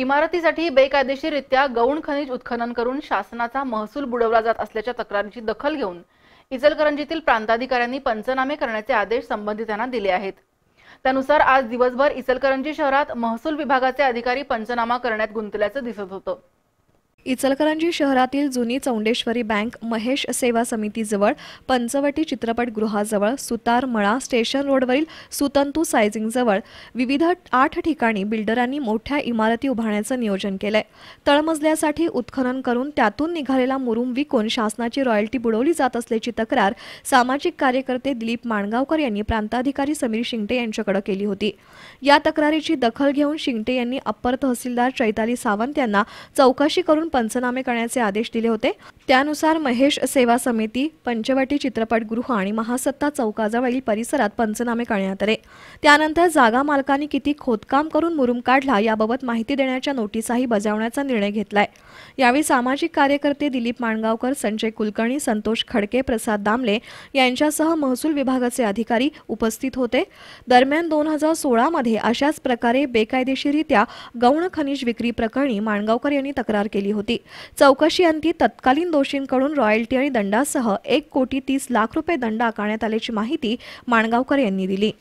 इमारतीसाठी बेकायदेशीररित्या गौण खनिज उत्खनन करून शासनाचा महसूल बुडवला जात असल्याच्या तक्रारीची दखल घेऊन इचलकरंजीतील प्रांताधिकाऱ्यांनी पंचनामे करण्याचे आदेश संबंधितांना दिले आहेत त्यानुसार आज दिवसभर इचलकरंजी शहरात महसूल विभागाचे अधिकारी पंचनामा करण्यात गुंतल्याचं दिसत होतं इचलकरंजी शहरातील जुनी चौंडेश्वरी बँक महेश सेवा समितीजवळ पंचवटी चित्रपटगृहाजवळ मळा स्टेशन रोडवरील सुतंतू सायझिंगजवळ विविध आठ ठिकाणी बिल्डरांनी मोठ्या इमारती उभारण्याचं नियोजन केलंय तळमजल्यासाठी उत्खनन करून त्यातून निघालेला मुरुम विकून शासनाची रॉयल्टी बुडवली जात असल्याची तक्रार सामाजिक कार्यकर्ते दिलीप माणगावकर यांनी प्रांताधिकारी समीर शिंगटे यांच्याकडे केली होती या तक्रारीची दखल घेऊन शिंगटे यांनी अप्पर तहसीलदार चैताली सावंत यांना चौकशी करून पंचनामे करण्याचे आदेश दिले होते त्यानुसार महेश सेवा समिती पंचवटी चित्रपटगृह आणि महासत्ता चौकाजवळील परिसरात पंचनामे करण्यात आले त्यानंतर जागा मालकांनी किती खोदकाम करून मुरुम काढला याबाबत माहिती देण्याच्या नोटीसाही बजावण्याचा निर्णय घेतलाय यावेळी सामाजिक कार्यकर्ते दिलीप माणगावकर संजय कुलकर्णी संतोष खडके प्रसाद दामले यांच्यासह महसूल विभागाचे अधिकारी उपस्थित होते दरम्यान दोन हजार सोळामध्ये अशाच प्रकारे बेकायदेशीररित्या गौण खनिज विक्री प्रकरणी माणगावकर यांनी तक्रार केली होती होती अंती तत्कालीन दोषींकडून रॉयल्टी आणि दंडासह एक कोटी तीस लाख रुपये दंड आकारण्यात आल्याची माहिती माणगावकर यांनी दिली